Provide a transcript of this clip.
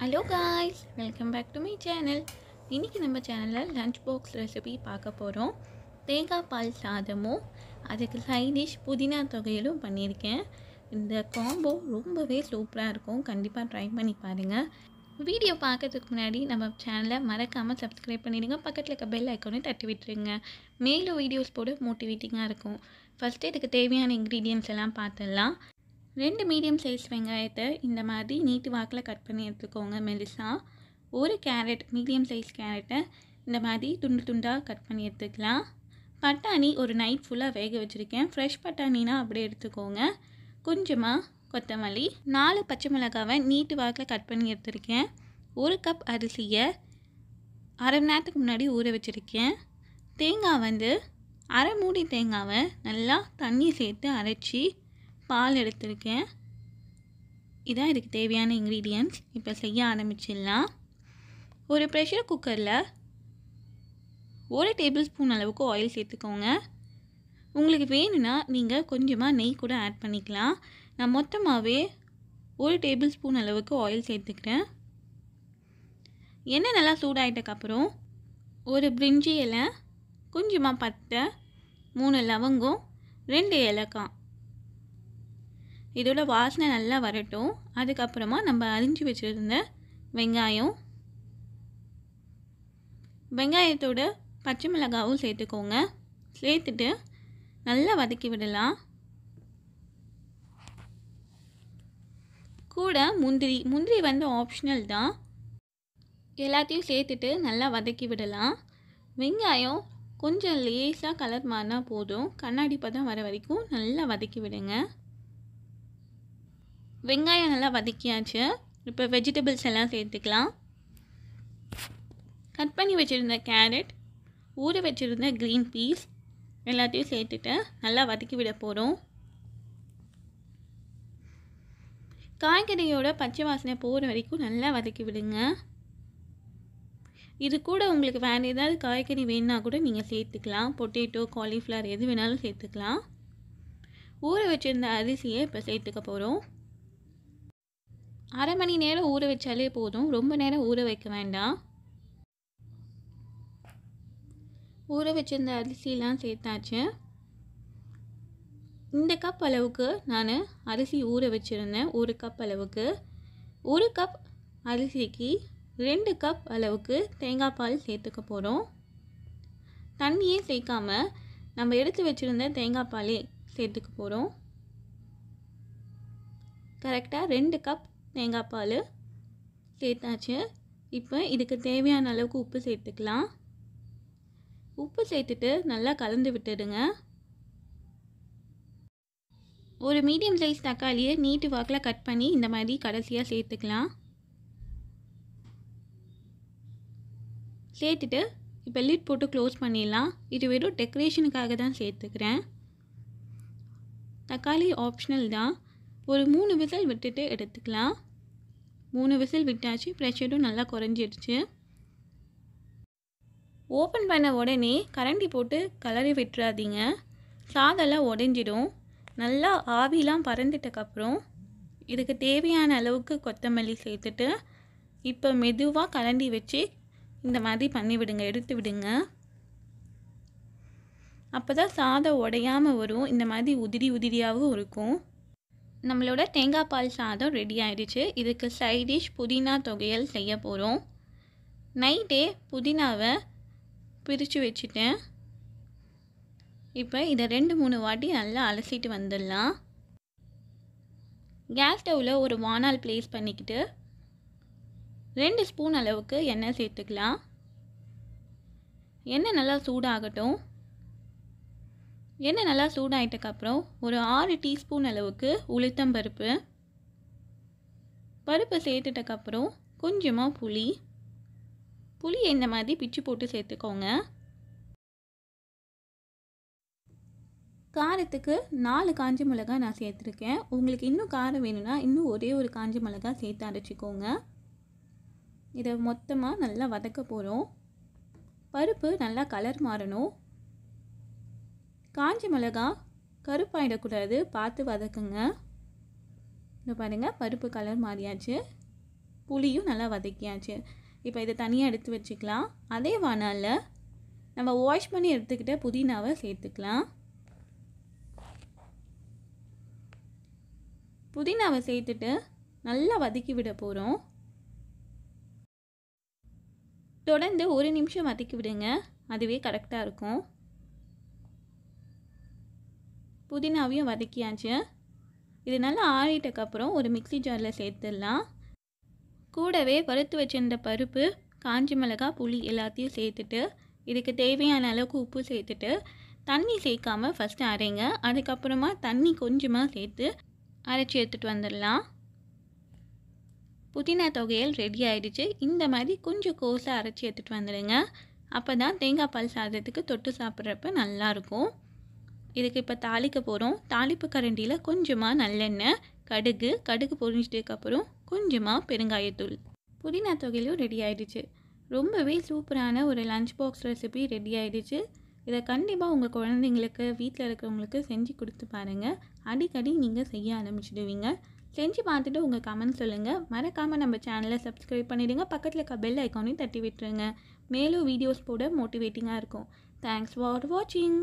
hello guys welcome back to my channel இன்றைக்கி நம்ம சேனலில் லன்ச் பாக்ஸ் ரெசிபி பார்க்க போகிறோம் தேங்காய் பால் சாதமும் அதுக்கு சைடிஷ் புதினா தொகையிலும் பண்ணியிருக்கேன் இந்த காம்போ ரொம்பவே சூப்பராக இருக்கும் கண்டிப்பாக ட்ரை பண்ணி பாருங்கள் வீடியோ பார்க்கறதுக்கு முன்னாடி நம்ம சேனலை மறக்காமல் சப்ஸ்கிரைப் பண்ணிடுங்க பக்கத்தில் இருக்க பெல் ஐக்கோனே தட்டி விட்டுருங்க மேலும் வீடியோஸ் போட மோட்டிவேட்டிங்காக இருக்கும் ஃபஸ்ட்டு இதுக்கு தேவையான இன்க்ரீடியன்ஸ் எல்லாம் பார்த்துடலாம் ரெண்டு மீடியம் சைஸ் வெங்காயத்தை இந்த மாதிரி நீட்டு வாக்கில் கட் பண்ணி எடுத்துக்கோங்க மெலிசாக ஒரு கேரட் மீடியம் சைஸ் கேரட்டை இந்த மாதிரி துண்டு துண்டாக கட் பண்ணி எடுத்துக்கலாம் பட்டாணி ஒரு நைட் ஃபுல்லாக வேக வச்சுருக்கேன் ஃப்ரெஷ் பட்டாணினா அப்படியே எடுத்துக்கோங்க கொஞ்சமாக கொத்தமல்லி நாலு பச்சை மிளகாவை நீட்டு வாக்கில் கட் பண்ணி எடுத்துருக்கேன் ஒரு கப் அரிசியை அரை மணி நேரத்துக்கு முன்னாடி ஊற வச்சுருக்கேன் தேங்காய் வந்து அரை மூடி தேங்காவை நல்லா தண்ணி சேர்த்து அரைச்சி பால் எடுத்திருக்கேன் இதான் இதுக்கு தேவையான இன்க்ரீடியன்ட்ஸ் இப்போ செய்ய ஆரம்பிச்சிடலாம் ஒரு ப்ரெஷர் குக்கரில் ஒரு டேபிள் ஸ்பூன் அளவுக்கு ஆயில் சேர்த்துக்கோங்க உங்களுக்கு வேணும்னா நீங்கள் கொஞ்சமாக நெய் கூட ஆட் பண்ணிக்கலாம் நான் மொத்தமாகவே ஒரு டேபிள் ஸ்பூன் அளவுக்கு ஆயில் சேர்த்துக்கிறேன் எண்ணெய் நல்லா சூடாயிட்டக்கப்புறம் ஒரு பிரிஞ்சி இலை கொஞ்சமாக பட்டை மூணு லவங்கம் ரெண்டு இலக்காய் இதோட வாசனை நல்லா வரட்டும் அதுக்கப்புறமா நம்ம அரிஞ்சு வச்சுருந்த வெங்காயம் வெங்காயத்தோட பச்சை மிளகாவும் சேர்த்துக்கோங்க சேர்த்துட்டு நல்லா வதக்கி விடலாம் கூட முந்திரி முந்திரி வந்து ஆப்ஷனல் தான் எல்லாத்தையும் சேர்த்துட்டு நல்லா வதக்கி விடலாம் வெங்காயம் கொஞ்சம் லேஸாக கலர் மாறினா போதும் கண்ணாடி பதம் வர வரைக்கும் நல்லா வதக்கி விடுங்க வெங்காயம் நல்லா வதக்கியாச்சு இப்போ வெஜிடபிள்ஸ் எல்லாம் சேர்த்துக்கலாம் கட் பண்ணி வச்சுருந்த கேரட் ஊற வச்சுருந்த க்ரீன் பீஸ் எல்லாத்தையும் சேர்த்துட்டு நல்லா வதக்கி விட போகிறோம் காய்கறியோட பச்சை வாசனை போகிற வரைக்கும் நல்லா வதக்கி விடுங்க இது கூட உங்களுக்கு வேறு ஏதாவது காய்கறி வேணுன்னா கூட நீங்கள் சேர்த்துக்கலாம் பொட்டேட்டோ காலிஃப்ளவர் எது வேணாலும் சேர்த்துக்கலாம் ஊற வச்சுருந்த அரிசியை இப்போ சேர்த்துக்க போகிறோம் அரை மணி நேரம் ஊற வச்சாலே போதும் ரொம்ப நேரம் ஊற வைக்க வேண்டாம் ஊற வச்சிருந்த அரிசிலாம் சேர்த்தாச்சு இந்த கப் அளவுக்கு நான் அரிசி ஊற வச்சுருந்தேன் ஒரு கப் அளவுக்கு ஒரு கப் அரிசிக்கு ரெண்டு கப் அளவுக்கு தேங்காய் பால் சேர்த்துக்க போகிறோம் தண்ணியே சேர்க்காம நம்ம எடுத்து வச்சுருந்த தேங்காய் பாலே சேர்த்துக்க போகிறோம் கரெக்டாக ரெண்டு கப் தேங்காய் பால் சேர்த்தாச்சு இப்போ இதுக்கு தேவையான அளவுக்கு உப்பு சேர்த்துக்கலாம் உப்பு சேர்த்துட்டு நல்லா கலந்து விட்டுடுங்க ஒரு மீடியம் சைஸ் தக்காளியை நீட்டு வாக்கில் கட் பண்ணி இந்த மாதிரி கடைசியாக சேர்த்துக்கலாம் சேர்த்துட்டு இப்போ லிட் போட்டு க்ளோஸ் பண்ணிடலாம் இது வெறும் டெக்கரேஷனுக்காக தான் சேர்த்துக்கிறேன் தக்காளி ஆப்ஷனல் தான் ஒரு மூணு விசில் விட்டுட்டு எடுத்துக்கலாம் மூணு விசில் விட்டாச்சு ப்ரெஷரும் நல்லா குறைஞ்சிடுச்சு ஓப்பன் பண்ண உடனே கரண்டி போட்டு கலரி விட்டுறாதீங்க சாதெல்லாம் உடஞ்சிடும் நல்லா ஆவிலாம் பறந்துட்டக்கப்புறம் இதுக்கு தேவையான அளவுக்கு கொத்தமல்லி சேர்த்துட்டு இப்போ மெதுவாக கலண்டி வச்சு இந்த மாதிரி பண்ணி விடுங்க எடுத்து விடுங்க அப்போ தான் சாதம் உடையாமல் வரும் இந்த மாதிரி உதிரி உதிரியாகவும் இருக்கும் நம்மளோட தேங்காய் பால் சாதம் ரெடி ஆயிடுச்சு இதுக்கு சைடிஷ் புதினா தொகையல் செய்ய போகிறோம் நைட்டே புதினாவை பிரித்து வச்சுட்டேன் இப்போ இதை ரெண்டு மூணு வாட்டி நல்லா அலசிட்டு வந்துடலாம் கேஸ் ஸ்டவ்வில் ஒரு வானால் ப்ளேஸ் பண்ணிக்கிட்டு ரெண்டு ஸ்பூன் அளவுக்கு எண்ணெய் சேர்த்துக்கலாம் எண்ணெய் நல்லா சூடாகட்டும் எண்ணெய் நல்லா சூடாயிட்டக்கப்புறம் ஒரு ஆறு டீஸ்பூன் அளவுக்கு உளுத்தம் பருப்பு பருப்பை சேர்த்துட்டக்கப்புறம் கொஞ்சமாக புளி புளி இந்த மாதிரி பிச்சு போட்டு சேர்த்துக்கோங்க காரத்துக்கு நாலு காஞ்சி மிளகா நான் சேர்த்துருக்கேன் உங்களுக்கு இன்னும் காரம் வேணும்னா இன்னும் ஒரே ஒரு காஞ்சி மிளகா சேர்த்து அரைச்சிக்கோங்க இதை மொத்தமாக நல்லா வதக்க போகிறோம் பருப்பு நல்லா கலர் மாறணும் காஞ்சி மிளகா கருப்பாயிடக்கூடாது பார்த்து வதக்குங்க இந்த பாருங்கள் பருப்பு கலர் மாறியாச்சு புளியும் நல்லா வதக்கியாச்சு இப்போ இதை தனியாக எடுத்து வச்சுக்கலாம் அதே வானாலில் நம்ம வாஷ் பண்ணி எடுத்துக்கிட்ட புதினாவை சேர்த்துக்கலாம் புதினாவை சேர்த்துட்டு நல்லா வதக்கி விட போகிறோம் தொடர்ந்து ஒரு நிமிஷம் வதக்கி விடுங்க அதுவே கரெக்டாக இருக்கும் புதினாவையும் வதக்கியாச்சு இது நல்லா ஆறிட்டக்கப்புறம் ஒரு மிக்சி ஜாரில் சேர்த்துடலாம் கூடவே வறுத்து வச்சுருந்த பருப்பு காஞ்சி மிளகா புளி எல்லாத்தையும் சேர்த்துட்டு இதுக்கு தேவையான அளவுக்கு உப்பு சேர்த்துட்டு தண்ணி சேர்க்காமல் ஃபஸ்ட்டு அரைங்க அதுக்கப்புறமா தண்ணி கொஞ்சமாக சேர்த்து அரைச்சி எடுத்துகிட்டு வந்துடலாம் புதினா தொகையல் ரெடி ஆகிடுச்சு இந்த மாதிரி கொஞ்சம் கோஸாக அரைச்சி எடுத்துகிட்டு வந்துடுங்க அப்போ தான் தேங்காய் பால் சாதத்துக்கு தொட்டு சாப்பிட்றப்ப நல்லாயிருக்கும் இதுக்கு இப்போ தாளிக்க போகிறோம் தாளிப்பு கரண்டியில் கொஞ்சமாக நல்லெண்ணெய் கடுகு கடுகு பொரிஞ்சிட்டதுக்கப்புறம் கொஞ்சமாக பெருங்காயத்தூள் புதினா தொகையிலும் ரெடி ஆயிடுச்சு ரொம்பவே சூப்பரான ஒரு லஞ்ச் பாக்ஸ் ரெசிபி ரெடி ஆயிடுச்சு இதை கண்டிப்பாக உங்கள் குழந்தைங்களுக்கு வீட்டில் இருக்கிறவங்களுக்கு செஞ்சு கொடுத்து பாருங்கள் அடிக்கடி நீங்கள் செய்ய ஆரம்பிச்சிடுவீங்க செஞ்சு பார்த்துட்டு உங்கள் கமெண்ட் சொல்லுங்கள் மறக்காமல் நம்ம சேனலை சப்ஸ்கிரைப் பண்ணிவிடுங்க பக்கத்தில் இருக்க பெல் ஐக்கானையும் தட்டி விட்டுருங்க மேலும் வீடியோஸ் போட மோட்டிவேட்டிங்காக இருக்கும் தேங்க்ஸ் ஃபார் வாட்சிங்